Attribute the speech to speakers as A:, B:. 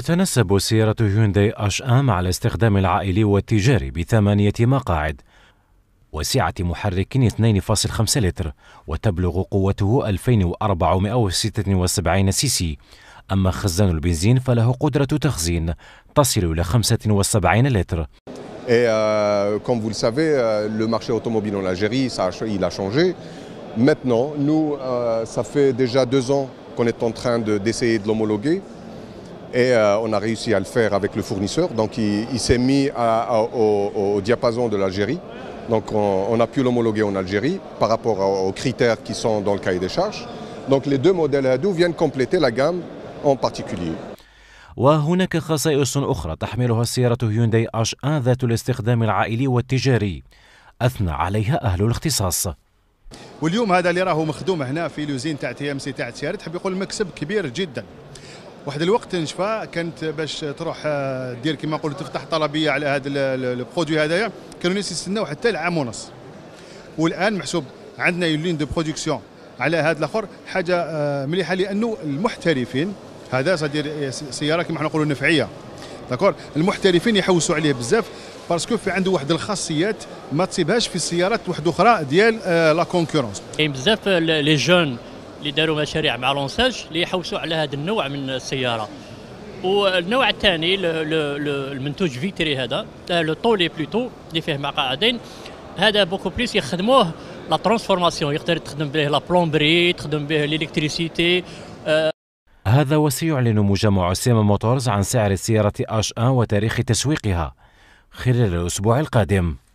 A: تتنسب سيارة هيونداي اش ام على استخدام العائلي والتجاري بثمانية مقاعد وسعة محرك 2.5 لتر وتبلغ قوته 2476 سي سي أما خزان البنزين فله قدرة تخزين تصل إلى 75 لتر
B: Et euh, comme vous le savez, euh, le marché automobile en Algérie, ça, il a changé. Maintenant, nous, euh, ça fait déjà deux ans qu'on est en train d'essayer de, de l'homologuer. Et euh, on a réussi à le faire avec le fournisseur. Donc il, il s'est mis à, à, au, au, diapason de l'Algérie. Donc on, on, a pu l'homologuer en Algérie par rapport aux critères qui sont dans le cahier des charges. Donc les deux modèles Hadoop viennent compléter la gamme en particulier.
A: وهناك خصائص أخرى تحملها سيارة هيونداي اش ان ذات الاستخدام العائلي والتجاري أثنى عليها أهل الاختصاص
C: واليوم هذا اللي راهو مخدوم هنا في لوزين تاع تي ام سي تاع تيار تحب يقول مكسب كبير جدا واحد الوقت نشفى كانت باش تروح آه، دير كما قلت تفتح طلبيه على هذا البرودوي هذايا كانوا الناس يستناو حتى العام ونص والان محسوب عندنا يولين دو برودكسيون على هذا الاخر حاجه آه، مليحه لانه المحترفين هذا صدير آه، سياره كما نقولوا نفعيه داكور المحترفين يحوسوا عليه بزاف باسكو في عنده واحد الخاصيات ما تصيبهاش في السيارات واحده اخرى ديال لا كونكورونس
D: كاين بزاف لي جون اللي داروا مشاريع مع لونساج اللي يحوسوا على هذا النوع من السياره والنوع الثاني المنتوج فيتري هذا لو طولي بلوتو اللي فيه مقاعدين هذا بوكو بليس يخدموه لا ترانسفورماسيون يقدر تخدم به لا بلومبري تخدم به الالكتريسيتي آه.
A: هذا وسيعلن مجمع سيما موتورز عن سعر السيارة اش 1 وتاريخ تسويقها خلال الأسبوع القادم